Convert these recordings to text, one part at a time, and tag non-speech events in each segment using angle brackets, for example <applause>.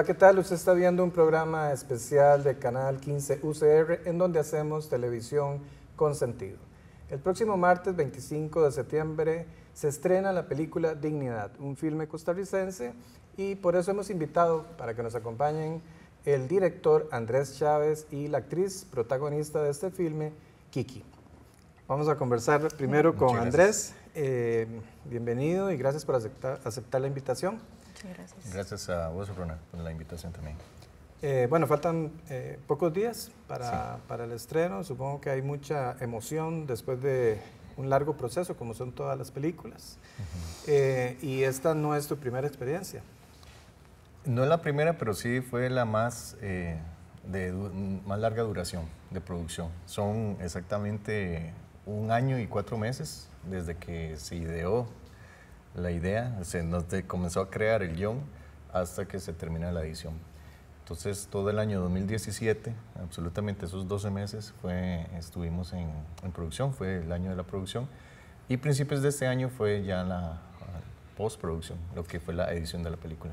Hola, ¿qué tal? Usted está viendo un programa especial de Canal 15 UCR en donde hacemos televisión con sentido. El próximo martes 25 de septiembre se estrena la película Dignidad, un filme costarricense, y por eso hemos invitado para que nos acompañen el director Andrés Chávez y la actriz protagonista de este filme, Kiki. Vamos a conversar primero con Andrés. Eh, bienvenido y gracias por aceptar la invitación. Gracias. a vos, Rona, por la invitación también. Eh, bueno, faltan eh, pocos días para, el estreno. Supongo que hay mucha emoción después de un largo proceso, como son todas las películas. Eh, y esta no es tu primera experiencia. No es la primera, pero sí fue la más, de más larga duración de producción. Son exactamente un año y cuatro meses desde que se ideó la idea, se nos comenzó a crear el guión hasta que se termina la edición. Entonces, todo el año 2017, absolutamente esos 12 meses, fue, estuvimos en, producción, fue el año de la producción. Y principios de este año fue ya la postproducción, lo que fue la edición de la película.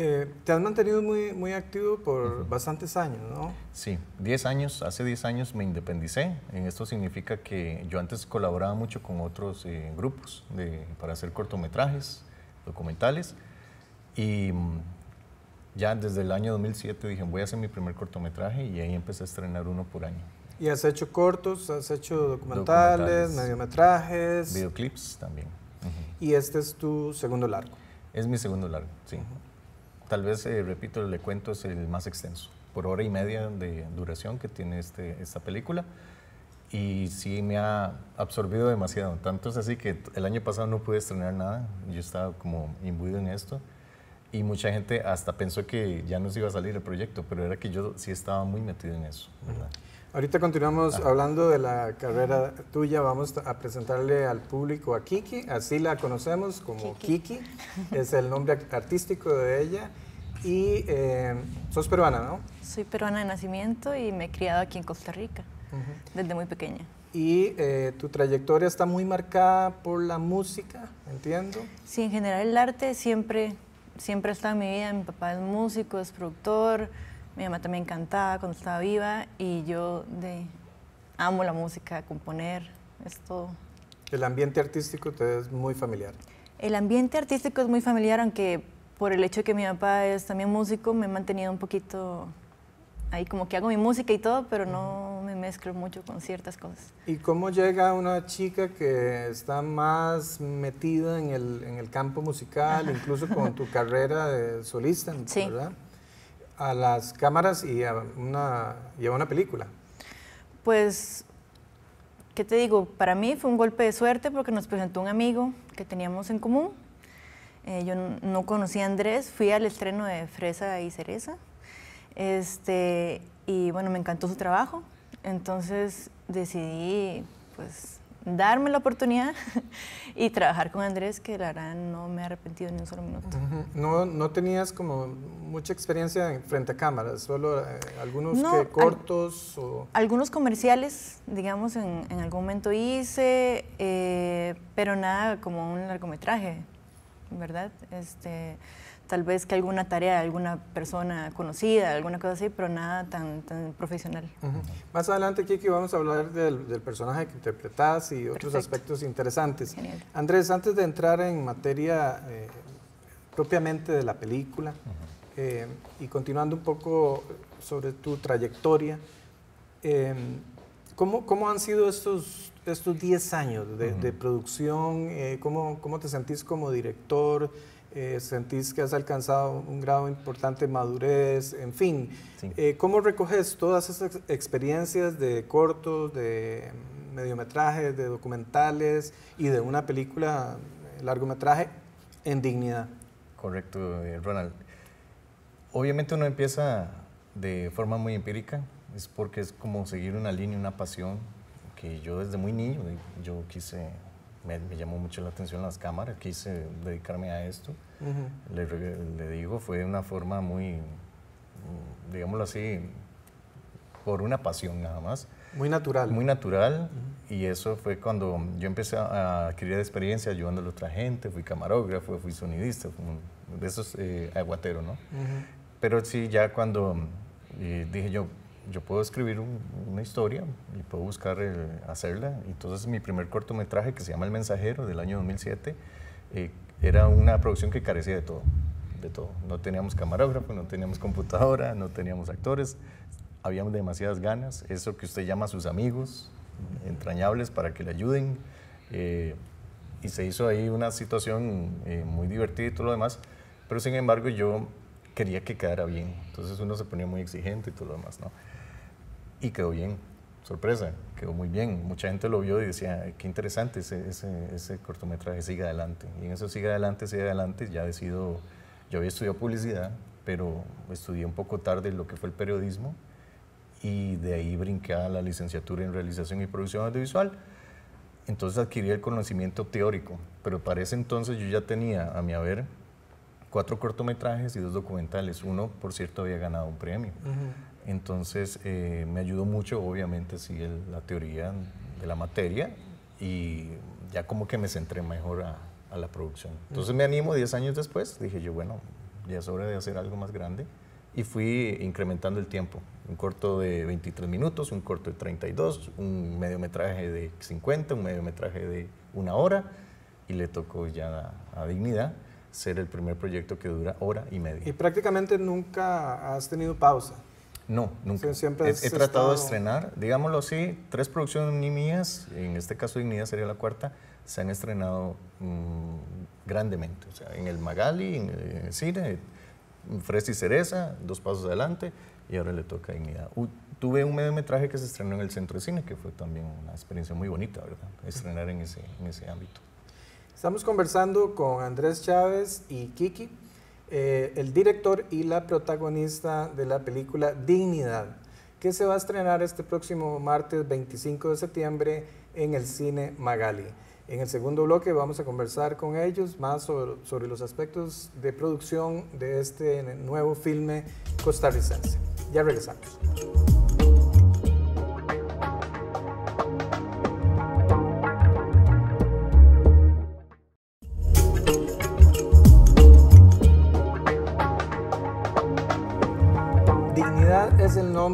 Eh, te has mantenido muy, muy activo por bastantes años, ¿no? Sí, 10 años, hace 10 años me independicé. Esto significa que yo antes colaboraba mucho con otros eh, grupos para hacer cortometrajes, documentales, y mm, ya desde el año 2007 dije, voy a hacer mi primer cortometraje y ahí empecé a estrenar uno por año. ¿Y has hecho cortos, has hecho documentales, mediometrajes? Videoclips también. ¿Y este es tu segundo largo? Es mi segundo largo, sí. Tal vez, eh, repito, le cuento, es el más extenso, por hora y media de duración que tiene este, esta película. Y sí me ha absorbido demasiado. Tanto es así que el año pasado no pude estrenar nada, yo estaba como imbuido en esto. Y mucha gente hasta pensó que ya nos iba a salir el proyecto, pero era que yo sí estaba muy metido en eso. Ahorita continuamos ah. hablando de la carrera tuya. Vamos a presentarle al público a Kiki. Así la conocemos como Kiki. Es el nombre artístico de ella. Y eh, sos peruana, ¿no? Soy peruana de nacimiento y me he criado aquí en Costa Rica desde muy pequeña. Y eh, tu trayectoria está muy marcada por la música, entiendo. Sí, en general el arte siempre, siempre está en mi vida. Mi papá es músico, es productor mi mamá también cantaba cuando estaba viva y yo de, amo la música, componer, es todo. ¿El ambiente artístico te es muy familiar? El ambiente artístico es muy familiar, aunque por el hecho de que mi papá es también músico, me he mantenido un poquito ahí como que hago mi música y todo, pero no me mezclo mucho con ciertas cosas. ¿Y cómo llega una chica que está más metida en el, en el campo musical, incluso con tu carrera de solista, sí a las cámaras y a una, película? Pues, ¿qué te digo? Para mí fue un golpe de suerte porque nos presentó un amigo que teníamos en común. Eh, yo no conocí a Andrés, fui al estreno de Fresa y Cereza. Este, y bueno, me encantó su trabajo. Entonces decidí, pues, darme la oportunidad <laughs> y trabajar con Andrés, que la verdad no me he arrepentido ni un solo minuto. no, no tenías como mucha experiencia frente a cámaras, solo eh, algunos cortos o... Algunos comerciales, digamos, en, algún momento hice, eh, pero nada como un largometraje, ¿verdad? Este, tal vez que alguna tarea, de alguna persona conocida, alguna cosa así, pero nada tan, tan profesional. Más adelante, Kiki, vamos a hablar del, personaje que interpretás y otros aspectos interesantes. Andrés, antes de entrar en materia eh, propiamente de la película, eh, y continuando un poco sobre tu trayectoria, em, ¿cómo, han sido estos, estos 10 años de, producción? Eh, ¿cómo, te sentís como director? Eh, ¿Sentís que has alcanzado un grado importante de madurez? En fin, ¿cómo recoges todas esas experiencias de cortos, de mediometrajes, de documentales y de una película largometraje en dignidad? Correcto, Ronald obviamente uno empieza de forma muy empírica, es porque es como seguir una línea, una pasión, que yo desde muy niño, eh, yo quise, me, llamó mucho la atención las cámaras, quise dedicarme a esto. le, digo, fue una forma muy, digámoslo así, por una pasión nada más. Muy natural. Muy natural. Y eso fue cuando yo empecé a adquirir experiencia ayudando a otra gente. Fui camarógrafo, fui sonidista, de esos eh, aguatero, ¿no? Pero sí, ya cuando eh, dije yo, yo puedo escribir una historia y puedo buscar eh, hacerla. Entonces mi primer cortometraje, que se llama El Mensajero, del año 2007, eh, era una producción que carecía de todo, de todo. No teníamos camarógrafo, no teníamos computadora, no teníamos actores, habíamos demasiadas ganas. Eso que usted llama a sus amigos entrañables para que le ayuden. y se hizo ahí una situación muy divertida y todo lo demás. Pero sin embargo yo quería que quedara bien. Entonces uno se ponía muy exigente y todo lo demás, ¿no? Y quedó bien, sorpresa, quedó muy bien. Mucha gente lo vio y decía, qué interesante ese, ese, cortometraje, siga adelante. Y en eso siga adelante, siga adelante, ya decido, yo había estudiado publicidad, pero estudié un poco tarde lo que fue el periodismo y de ahí brinqué a la licenciatura en realización y producción audiovisual. Entonces adquirí el conocimiento teórico, pero para ese entonces yo ya tenía a mi haber cuatro cortometrajes y dos documentales. Uno, por cierto, había ganado un premio. Entonces eh, me ayudó mucho, obviamente, sí, la teoría de la materia y ya como que me centré mejor a, la producción. Entonces me animo 10 años después, dije yo, bueno, ya es hora de hacer algo más grande y fui incrementando el tiempo. Un corto de 23 minutos, un corto de 32, un mediometraje de 50, un mediometraje de una hora y le tocó ya a Dignidad ser el primer proyecto que dura hora y media. Y prácticamente nunca has tenido pausa. No, nunca. he, tratado de estrenar, digámoslo así, tres producciones ni mías, en este caso Dignidad sería la cuarta, se han estrenado mm, grandemente. O sea, en el Magali, en, el eh, cine, Fresa y Cereza, dos pasos adelante, y ahora le toca Dignidad. tuve un metraje que se estrenó en el Centro de Cine, que fue también una experiencia muy bonita, ¿verdad? Estrenar en ese, en ese ámbito. Estamos conversando con Andrés Chávez y Kiki, eh, el director y la protagonista de la película Dignidad, que se va a estrenar este próximo martes 25 de septiembre en el cine Magali. En el segundo bloque vamos a conversar con ellos más sobre, sobre los aspectos de producción de este nuevo filme costarricense. Ya regresamos.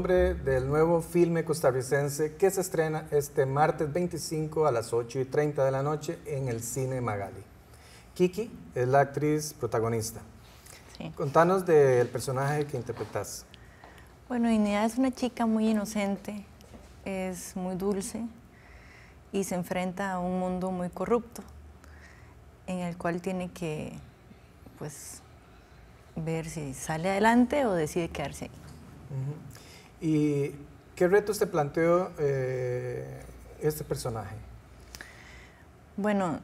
del nuevo filme costarricense que se estrena este martes 25 a las 8 y 30 de la noche en el Cine Magali. Kiki es la actriz protagonista. Contanos del personaje que interpretas. Bueno, Inés es una chica muy inocente, es muy dulce y se enfrenta a un mundo muy corrupto en el cual tiene que pues ver si sale adelante o decide quedarse ahí. ¿Y qué retos te planteó eh, este personaje? Bueno,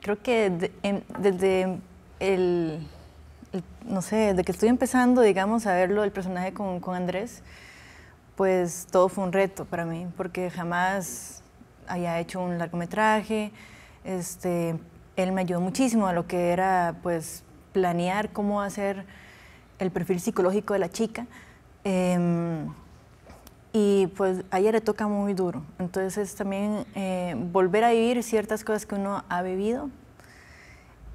creo que em, desde el, no sé, desde que estoy empezando, digamos, a verlo, el personaje con, Andrés, pues todo fue un reto para mí, porque jamás había hecho un largometraje, este, él me ayudó muchísimo a lo que era pues planear cómo hacer el perfil psicológico de la chica Em, y pues ayer le toca muy duro. Entonces también eh, volver a vivir ciertas cosas que uno ha vivido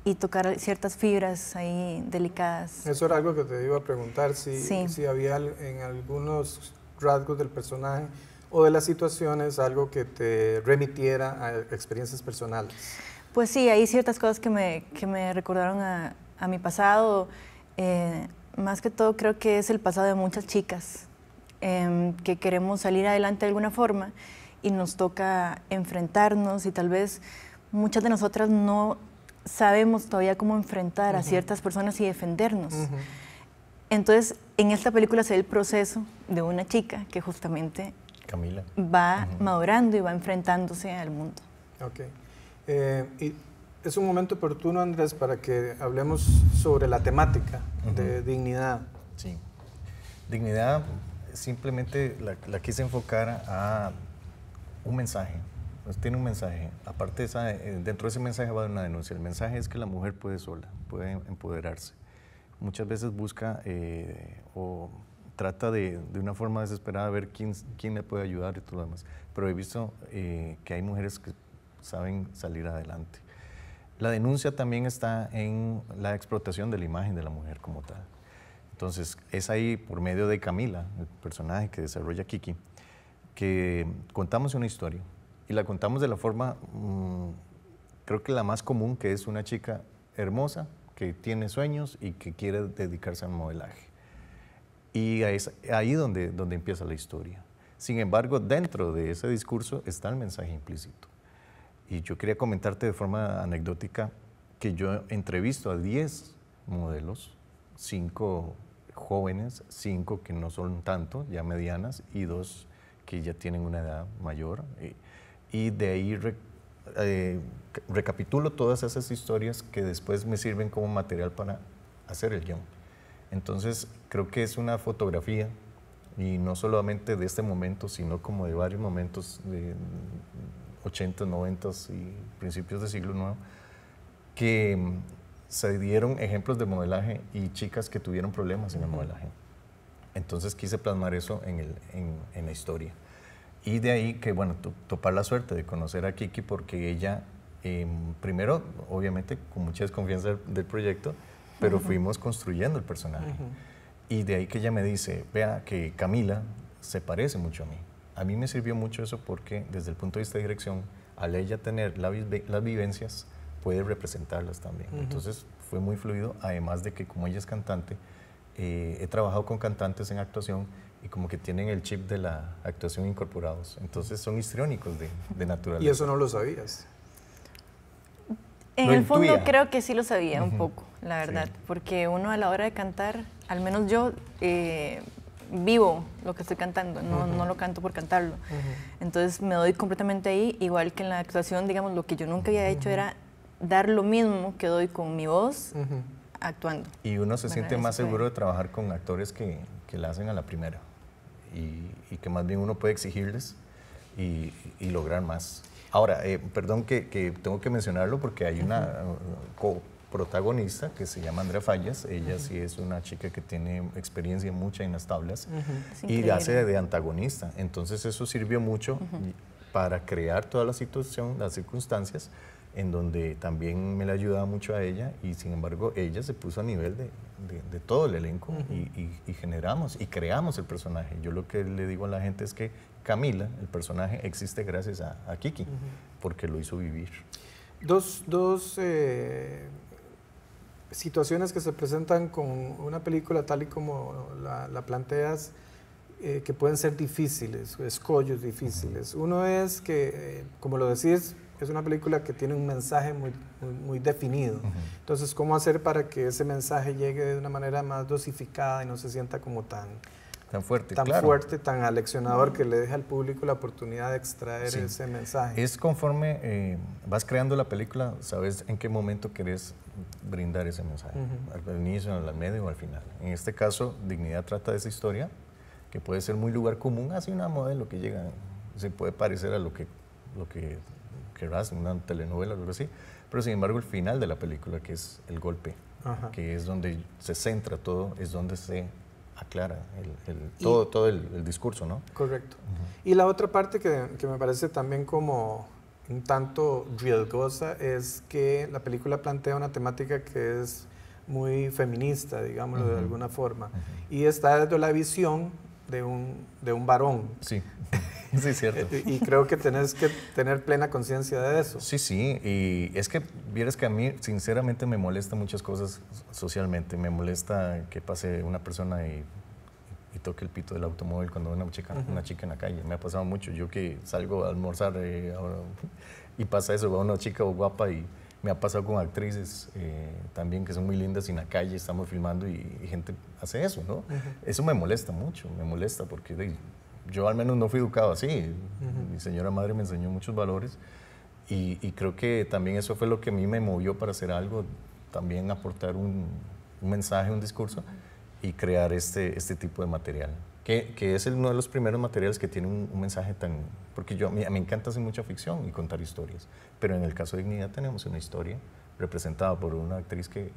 y tocar ciertas fibras ahí delicadas. Eso era algo que te iba a preguntar, si, si había en algunos rasgos del personaje o de las situaciones algo que te remitiera a experiencias personales. Pues sí, hay ciertas cosas que me, que me recordaron a, a mi pasado. Eh, más que todo creo que es el pasado de muchas chicas em, que queremos salir adelante de alguna forma y nos toca enfrentarnos y tal vez muchas de nosotras no sabemos todavía cómo enfrentar a ciertas personas y defendernos. Entonces, en esta película se ve el proceso de una chica que justamente Camila. va madurando y va enfrentándose al mundo. Ok. Eh, es un momento oportuno, Andrés, para que hablemos sobre la temática de dignidad. Sí. Dignidad, simplemente la, quise enfocar a un mensaje. Pues tiene un mensaje. Aparte, eh, dentro de ese mensaje va una denuncia. El mensaje es que la mujer puede sola, puede empoderarse. Muchas veces busca eh, o trata de, una forma desesperada ver quién, quién le puede ayudar y todo lo demás. Pero he visto eh, que hay mujeres que saben salir adelante. La denuncia también está en la explotación de la imagen de la mujer como tal. Entonces, es ahí por medio de Camila, el personaje que desarrolla Kiki, que contamos una historia y la contamos de la forma, mm, creo que la más común, que es una chica hermosa, que tiene sueños y que quiere dedicarse al modelaje. Y es ahí donde, donde empieza la historia. Sin embargo, dentro de ese discurso está el mensaje implícito. Y yo quería comentarte de forma anecdótica que yo entrevisto a 10 modelos, 5 jóvenes, 5 que no son tanto, ya medianas, y 2 que ya tienen una edad mayor. Y, de ahí eh, recapitulo todas esas historias que después me sirven como material para hacer el guión. Entonces creo que es una fotografía y no solamente de este momento, sino como de varios momentos de, 80, 90 y principios del siglo nuevo, que mm, se dieron ejemplos de modelaje y chicas que tuvieron problemas en el modelaje. Entonces quise plasmar eso en, la historia. Y de ahí que, bueno, topar la suerte de conocer a Kiki porque ella, em, primero, obviamente, con mucha desconfianza del, proyecto, pero fuimos construyendo el personaje. Y de ahí que ella me dice, vea que Camila se parece mucho a mí a mí me sirvió mucho eso porque desde el punto de vista de dirección, al ella tener las vivencias, puede representarlas también. Entonces fue muy fluido, además de que como ella es cantante, eh, he trabajado con cantantes en actuación y como que tienen el chip de la actuación incorporados. Entonces son histriónicos de, naturaleza. ¿Y eso no lo sabías? En el fondo creo que sí lo sabía un poco, la verdad, porque uno a la hora de cantar, al menos yo, eh, vivo lo que estoy cantando, no, no lo canto por cantarlo. Entonces me doy completamente ahí, igual que en la actuación, digamos, lo que yo nunca había hecho era dar lo mismo que doy con mi voz actuando. Y uno se siente más seguro de trabajar con actores que, que la hacen a la primera y, que más bien uno puede exigirles y, lograr más. Ahora, eh, perdón que, que, tengo que mencionarlo porque hay una protagonista, que se llama Andrea Fallas. Ella sí es una chica que tiene experiencia mucha en las tablas y hace de antagonista. Entonces eso sirvió mucho para crear toda la situación, las circunstancias, en donde también me la ayudaba mucho a ella y sin embargo ella se puso a nivel de, todo el elenco y, generamos y creamos el personaje. Yo lo que le digo a la gente es que Camila, el personaje, existe gracias a, Kiki, porque lo hizo vivir. Dos, eh, situaciones que se presentan con una película tal y como la, planteas, eh, que pueden ser difíciles, escollos difíciles. Uno es que, eh, como lo decís, es una película que tiene un mensaje muy, muy, definido. Entonces, ¿cómo hacer para que ese mensaje llegue de una manera más dosificada y no se sienta como tan Tan fuerte, tan fuerte, tan aleccionador que le deja al público la oportunidad de extraer ese mensaje. Es conforme eh, vas creando la película, sabes en qué momento querés brindar ese mensaje, al inicio, al medio o al final. En este caso, Dignidad trata de esa historia que puede ser muy lugar común, así una modelo que llega, se puede parecer a lo que, lo que querrás, una telenovela o algo así, pero sin embargo el final de la película, que es el golpe, que es donde se centra todo, es donde se aclara el, todo, todo el, discurso, ¿no? Correcto. Y la otra parte que, me parece también como un tanto riesgosa es que la película plantea una temática que es muy feminista, digámoslo de alguna forma, y está desde la visión de un, de un varón. Sí. <laughs> <laughs> Sí, cierto. Eh, y, creo que tenés que tener plena conciencia de eso. Sí, sí. Y es que, vieres que a mí, sinceramente, me molesta muchas cosas socialmente. Me molesta que pase una persona y, toque el pito del automóvil cuando ve una chica, una chica en la calle. Me ha pasado mucho. Yo que salgo a almorzar eh, <laughs> y pasa eso, va una chica guapa y me ha pasado con actrices eh, también que son muy lindas y en la calle estamos filmando y, gente hace eso, ¿no? Eso me molesta mucho, me molesta porque yo al menos no fui educado así. Mi señora madre me enseñó muchos valores y, creo que también eso fue lo que a mí me movió para hacer algo, también aportar un, mensaje, un discurso y crear este, este tipo de material. Que, que es uno de los primeros materiales que tiene un, mensaje tan... Porque yo, mí me encanta hacer mucha ficción y contar historias, pero en el caso de Dignidad tenemos una historia representada por una actriz que,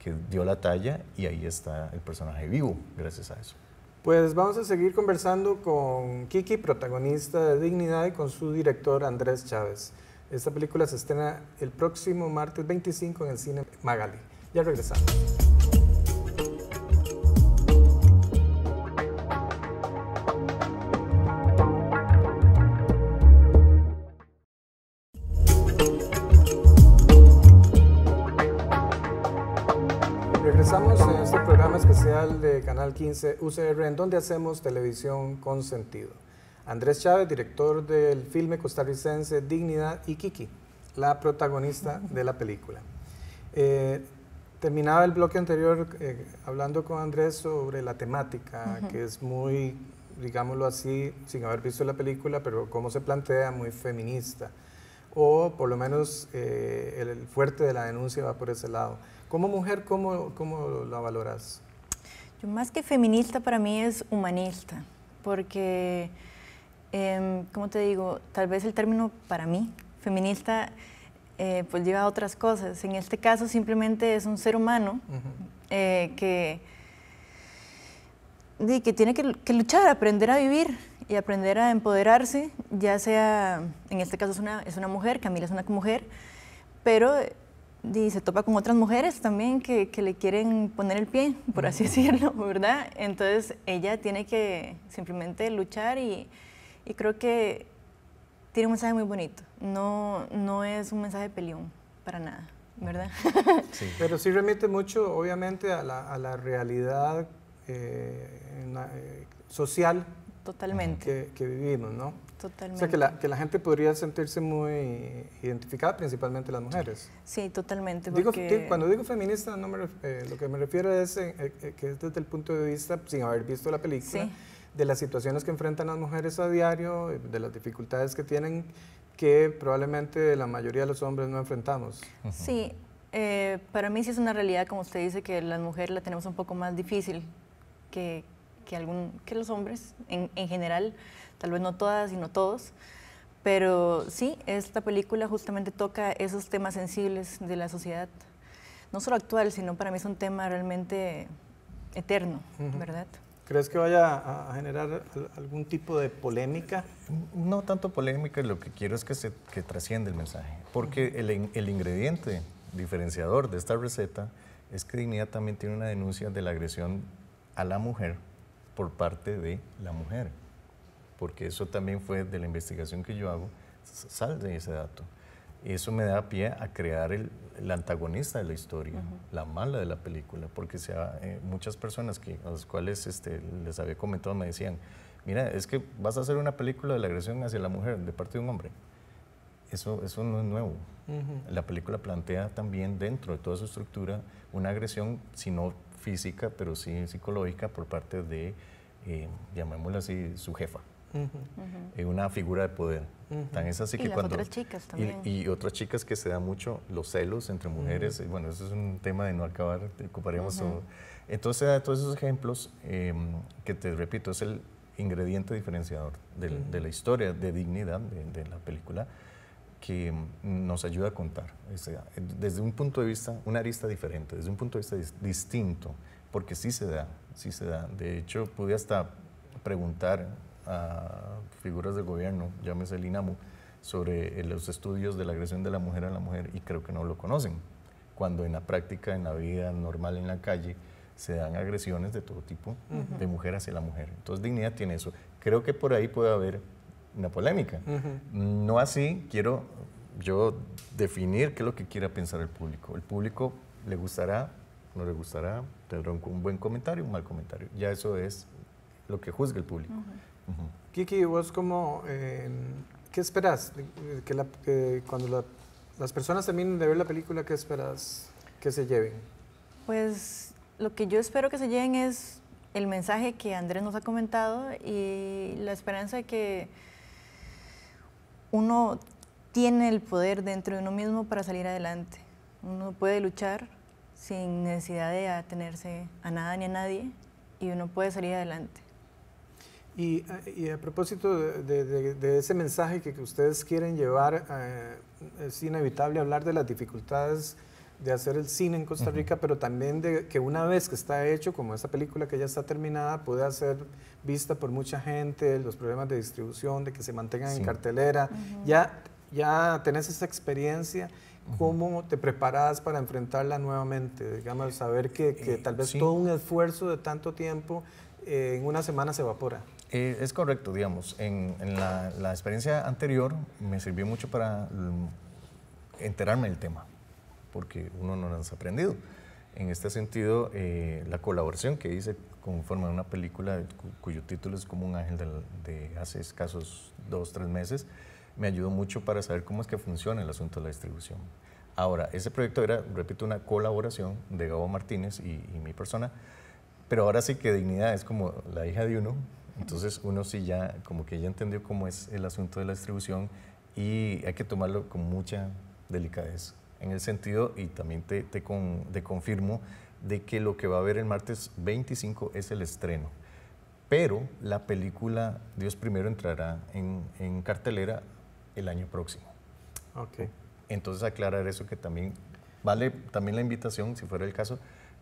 que dio la talla y ahí está el personaje vivo gracias a eso. Pues vamos a seguir conversando con Kiki, protagonista de Dignidad, y con su director Andrés Chávez. Esta película se estrena el próximo martes 25 en el cine Magali. Ya regresamos. regresamos en este programa especial de Canal 15 UCR, en donde hacemos televisión con sentido. Andrés Chávez, director del filme costarricense Dignidad y Kiki, la protagonista de la película. Eh, terminaba el bloque anterior eh, hablando con Andrés sobre la temática, que es muy, digámoslo así, sin haber visto la película, pero cómo se plantea, muy feminista. O por lo menos eh, el fuerte de la denuncia va por ese lado. Como mujer, ¿cómo, la valoras? Yo más que feminista para mí es humanista, porque, em, ¿cómo te digo? Tal vez el término para mí, feminista, eh, pues lleva a otras cosas. En este caso simplemente es un ser humano eh, que, tiene que, luchar, aprender a vivir y aprender a empoderarse, ya sea, en este caso es una, es una mujer, Camila es una mujer, pero y se topa con otras mujeres también que, le quieren poner el pie, por así decirlo, <laughs> ¿verdad? Entonces ella tiene que simplemente luchar y, creo que tiene un mensaje muy bonito. No, no es un mensaje peleón, para nada, ¿verdad? <laughs> Sí. Pero sí remite mucho, obviamente, a la, a la realidad eh, eh, social que, vivimos, ¿no? O sea, que la, que la gente podría sentirse muy identificada, principalmente las mujeres. Sí, totalmente. Digo, cuando digo feminista, eh, lo que me refiero es eh, eh, que es desde el punto de vista, sin haber visto la película, de las situaciones que enfrentan las mujeres a diario, de las dificultades que tienen que probablemente la mayoría de los hombres no enfrentamos. Sí, para mí sí es una realidad, como usted dice, que las mujeres la tenemos un poco más difícil que, que, algún, que los hombres en, en general tal vez no todas, sino todos. Pero sí, esta película justamente toca esos temas sensibles de la sociedad, no solo actual, sino para mí es un tema realmente eterno, ¿verdad? ¿Crees que vaya a generar algún tipo de polémica? No tanto polémica, lo que quiero es que, se, trascienda el mensaje, porque el, el ingrediente diferenciador de esta receta es que Dignidad también tiene una denuncia de la agresión a la mujer por parte de la mujer porque eso también fue de la investigación que yo hago, sal de ese dato. Y eso me da pie a crear el, el antagonista de la historia, la mala de la película, porque sea eh, muchas personas que, a las cuales este, les había comentado me decían, mira, es que vas a hacer una película de la agresión hacia la mujer de parte de un hombre. Eso, eso no es nuevo. La película plantea también dentro de toda su estructura una agresión, si no física, pero sí psicológica por parte de, eh, así, su jefa en una figura de poder. Tan es así y que cuando, otras chicas también. Y, otras chicas que se da mucho los celos entre mujeres. bueno, eso es un tema de no acabar, ocuparemos Entonces se todos esos ejemplos em, que te repito, es el ingrediente diferenciador de la historia de dignidad de, la película que em, nos ayuda a contar. desde un punto de vista, una arista diferente, desde un punto de vista distinto, porque sí se da, sí se da. De hecho, pude hasta preguntar a figuras de gobierno, llámese el INAMU, sobre eh, los estudios de la agresión de la mujer a la mujer y creo que no lo conocen, cuando en la práctica, en la vida normal, en la calle, se dan agresiones de todo tipo, de mujer hacia la mujer. Entonces, dignidad tiene eso. Creo que por ahí puede haber una polémica. No así, quiero yo definir qué es lo que quiera pensar el público. El público le gustará, no le gustará, tendrá un, buen comentario, un mal comentario. Ya eso es lo que juzga el público. Kiki, vos como, ¿qué esperas? cuando las personas terminen de ver la película, ¿qué esperas que se lleven? Pues lo que yo espero que se lleven es el mensaje que Andrés nos ha comentado y la esperanza de que uno tiene el poder dentro de uno mismo para salir adelante. Uno puede luchar sin necesidad de atenerse a nada ni a nadie y uno puede salir adelante. Y, eh, y, a propósito de, ese mensaje que, ustedes quieren llevar, eh, es inevitable hablar de las dificultades de hacer el cine en Costa Rica, pero también de que una vez que está hecho, como esta película que ya está terminada, pueda ser vista por mucha gente, los problemas de distribución, de que se mantengan en cartelera. ya, ya tenés esa experiencia. ¿Cómo te preparas para enfrentarla nuevamente? Digamos, saber que, eh, tal vez todo un esfuerzo de tanto tiempo en una semana se evapora. Eh, es correcto, digamos. En, la, experiencia anterior me sirvió mucho para mm, enterarme del tema, porque uno no lo ha aprendido. En este sentido, eh, la colaboración que hice con forma de una película cuyo título es como un ángel de, hace escasos dos, tres meses, me ayudó mucho para saber cómo es que funciona el asunto de la distribución. Ahora, ese proyecto era, repito, una colaboración de Gabo Martínez y mi persona, pero ahora sí que Dignidad es como la hija de uno, entonces uno sí ya, como que ya entendió cómo es el asunto de la distribución y hay que tomarlo con mucha delicadeza. En el sentido, y también te, te, confirmo, de que lo que va a haber el martes 25 es el estreno. Pero la película Dios Primero entrará en, en cartelera el año próximo. Ok. Entonces aclarar eso que también vale también la invitación, si fuera el caso,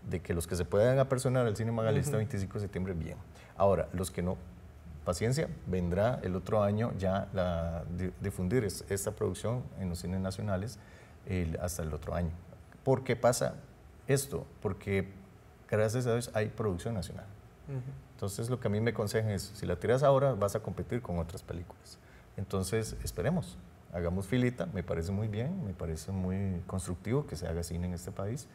de que los que se puedan apersonar al Cine Magalista 25 de septiembre, bien. Ahora, los que no, paciencia, vendrá el otro año ya la, difundir esta producción en los cines nacionales hasta el otro año. ¿Por qué pasa esto? Porque gracias a Dios hay producción nacional. Entonces lo que a mí me aconseja es, si la tiras ahora vas a competir con otras películas. Entonces esperemos, hagamos filita, me parece muy bien, me parece muy constructivo que se haga cine en este país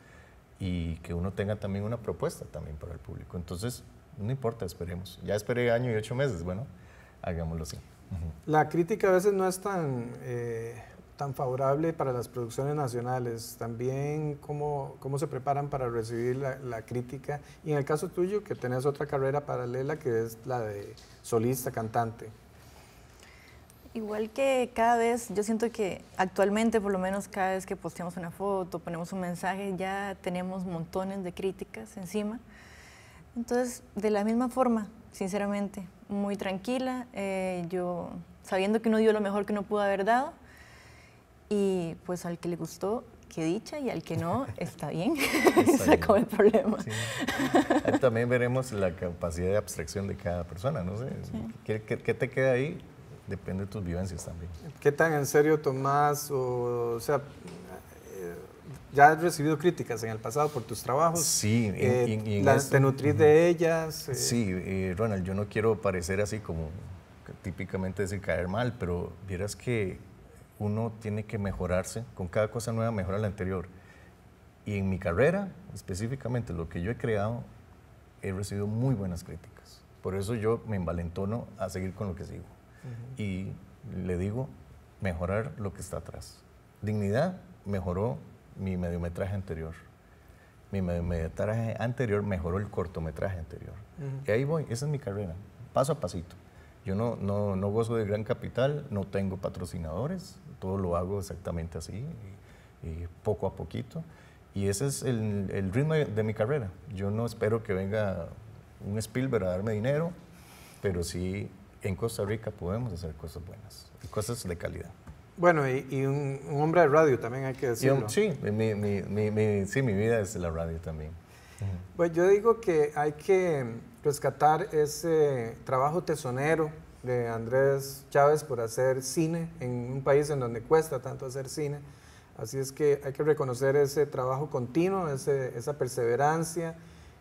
y que uno tenga también una propuesta también para el público. Entonces, no importa, esperemos. Ya esperé año y ocho meses, bueno, hagámoslo así. La crítica a veces no es tan, eh, tan favorable para las producciones nacionales, también cómo, cómo se preparan para recibir la, la, crítica. Y en el caso tuyo, que tenés otra carrera paralela que es la de solista, cantante. Igual que cada vez, yo siento que actualmente, por lo menos cada vez que posteamos una foto, ponemos un mensaje, ya tenemos montones de críticas encima. Entonces, de la misma forma, sinceramente, muy tranquila, eh, yo sabiendo que uno dio lo mejor que uno pudo haber dado, y pues al que le gustó, qué dicha y al que no, <laughs> está bien, <laughs> se acabó el problema. También veremos la capacidad de abstracción de cada persona, no sé, qué te queda ahí? depende de tus vivencias también. ¿Qué tan en serio tomás? O, sea, eh, ¿ya has recibido críticas en el pasado por tus trabajos? Sí. Eh, este- ¿Te nutrís de ellas? Eh, sí, Ronald, yo no quiero parecer así como típicamente decir caer mal, pero vieras que uno tiene que mejorarse, con cada cosa nueva mejora la anterior. Y en mi carrera, específicamente lo que yo he creado, he recibido muy buenas críticas. Por eso yo me envalentono a seguir con lo que sigo y le digo, mejorar lo que está atrás. Dignidad mejoró mi mediometraje anterior. Mi mediometraje anterior mejoró el cortometraje anterior. Y ahí voy, esa es mi carrera, paso a pasito. Yo no, no, no gozo de gran capital, no tengo patrocinadores, todo lo hago exactamente así, y, poco a poquito. Y ese es el, el, ritmo de mi carrera. Yo no espero que venga un Spielberg a darme dinero, pero sí en Costa Rica podemos hacer cosas buenas, cosas de calidad. Bueno, y, un, hombre de radio también hay que decirlo. sí, mi, vida es la radio también. Pues yo digo que hay que rescatar ese trabajo tesonero de Andrés Chávez por hacer cine en un país en donde cuesta tanto hacer cine. Así es que hay que reconocer ese trabajo continuo, esa perseverancia,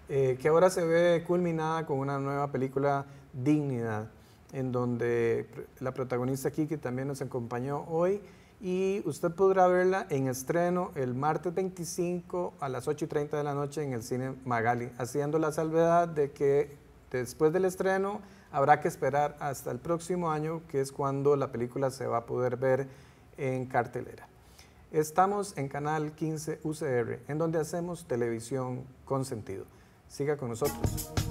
eh, que ahora se ve culminada con una nueva película, Dignidad en donde la protagonista Kiki también nos acompañó hoy y usted podrá verla en estreno el martes 25 a las 8 y 30 de la noche en el cine Magali, haciendo la salvedad de que después del estreno habrá que esperar hasta el próximo año, que es cuando la película se va a poder ver en cartelera. Estamos en Canal 15 UCR, en donde hacemos televisión con sentido. Siga con nosotros.